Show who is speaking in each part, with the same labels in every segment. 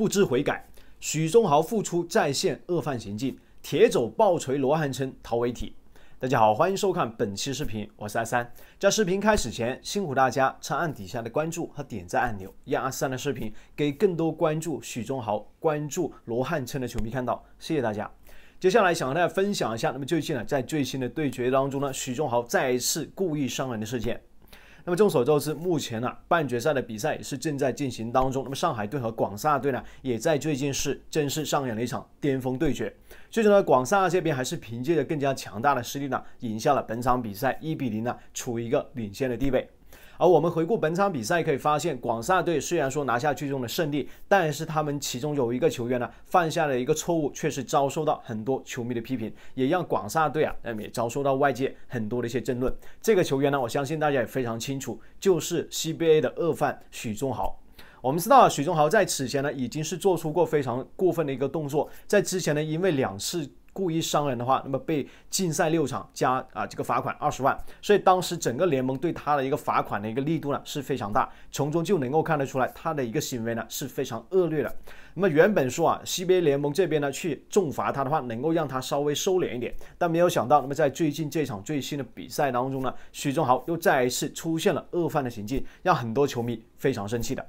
Speaker 1: 不知悔改，许宗豪复出再现恶犯行径，铁肘暴锤罗汉琛逃为体。大家好，欢迎收看本期视频，我是阿三。在视频开始前，辛苦大家长按底下的关注和点赞按钮，让阿三的视频给更多关注许宗豪、关注罗汉琛的球迷看到。谢谢大家。接下来想和大家分享一下，那么最近呢，在最新的对决当中呢，许忠豪再一次故意伤人的事件。那么众所周知，目前呢半决赛的比赛也是正在进行当中。那么上海队和广厦队呢，也在最近是正式上演了一场巅峰对决。最终呢，广厦这边还是凭借着更加强大的实力呢，赢下了本场比赛一比零呢，处于一个领先的地位。而我们回顾本场比赛，可以发现广厦队虽然说拿下最终的胜利，但是他们其中有一个球员呢，犯下了一个错误，却是遭受到很多球迷的批评，也让广厦队啊，那么也遭受到外界很多的一些争论。这个球员呢，我相信大家也非常清楚，就是 CBA 的恶犯许宗豪。我们知道啊，许宗豪在此前呢，已经是做出过非常过分的一个动作，在之前呢，因为两次。故意伤人的话，那么被禁赛六场加啊这个罚款二十万，所以当时整个联盟对他的一个罚款的一个力度呢是非常大，从中就能够看得出来他的一个行为呢是非常恶劣的。那么原本说啊，CBA 联盟这边呢去重罚他的话，能够让他稍微收敛一点，但没有想到，那么在最近这场最新的比赛当中呢，徐中豪又再一次出现了恶犯的行径，让很多球迷非常生气的。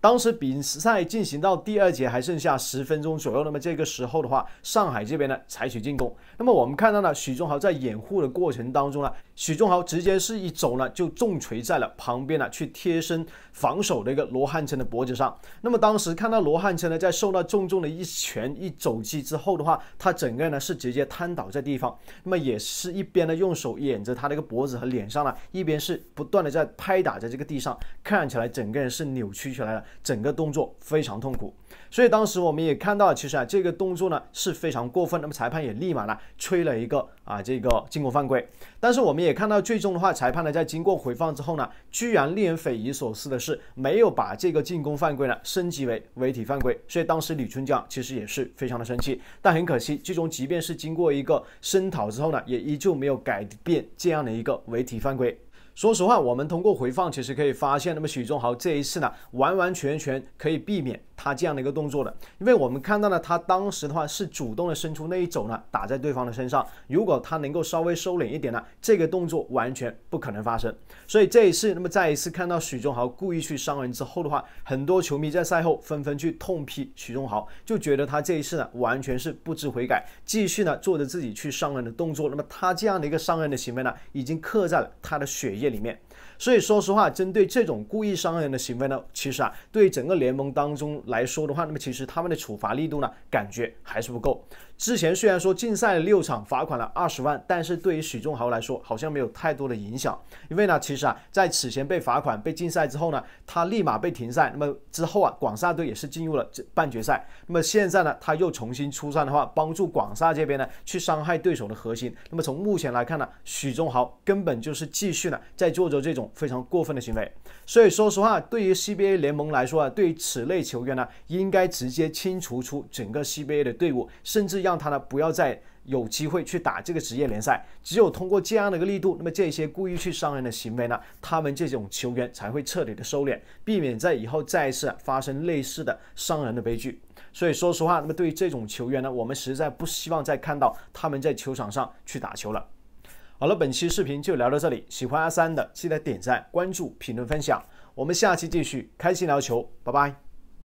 Speaker 1: 当时比赛进行到第二节，还剩下十分钟左右。那么这个时候的话，上海这边呢采取进攻。那么我们看到呢，许忠豪在掩护的过程当中呢，许忠豪直接是一肘呢就重锤在了旁边呢去贴身防守的一个罗汉琛的脖子上。那么当时看到罗汉琛呢在受到重重的一拳一肘击之后的话，他整个人呢是直接瘫倒在地方。那么也是一边呢用手掩着他那个脖子和脸上呢，一边是不断的在拍打在这个地上，看起来整个人是扭曲起来了。整个动作非常痛苦，所以当时我们也看到，其实啊这个动作呢是非常过分。那么裁判也立马呢吹了一个啊这个进攻犯规。但是我们也看到，最终的话，裁判呢在经过回放之后呢，居然令人匪夷所思的是，没有把这个进攻犯规呢升级为违体犯规。所以当时李春江其实也是非常的生气，但很可惜，最终即便是经过一个声讨之后呢，也依旧没有改变这样的一个违体犯规。说实话，我们通过回放其实可以发现，那么许忠豪这一次呢，完完全全可以避免。他这样的一个动作的，因为我们看到了他当时的话是主动的伸出那一肘呢，打在对方的身上。如果他能够稍微收敛一点呢，这个动作完全不可能发生。所以这一次，那么再一次看到许忠豪故意去伤人之后的话，很多球迷在赛后纷纷去痛批许忠豪，就觉得他这一次呢完全是不知悔改，继续呢做着自己去伤人的动作。那么他这样的一个伤人的行为呢，已经刻在了他的血液里面。所以说实话，针对这种故意伤害人的行为呢，其实啊，对整个联盟当中来说的话，那么其实他们的处罚力度呢，感觉还是不够。之前虽然说禁赛六场，罚款了二十万，但是对于许仲豪来说，好像没有太多的影响。因为呢，其实啊，在此前被罚款、被禁赛之后呢，他立马被停赛。那么之后啊，广厦队也是进入了半决赛。那么现在呢，他又重新出战的话，帮助广厦这边呢去伤害对手的核心。那么从目前来看呢，许仲豪根本就是继续呢在做着这种非常过分的行为。所以说实话，对于 CBA 联盟来说啊，对于此类球员呢，应该直接清除出整个 CBA 的队伍，甚至。让他呢不要再有机会去打这个职业联赛。只有通过这样的一个力度，那么这些故意去伤人的行为呢，他们这种球员才会彻底的收敛，避免在以后再次发生类似的伤人的悲剧。所以说实话，那么对于这种球员呢，我们实在不希望再看到他们在球场上去打球了。好了，本期视频就聊到这里。喜欢阿三的，记得点赞、关注、评论、分享。我们下期继续开心聊球，拜拜。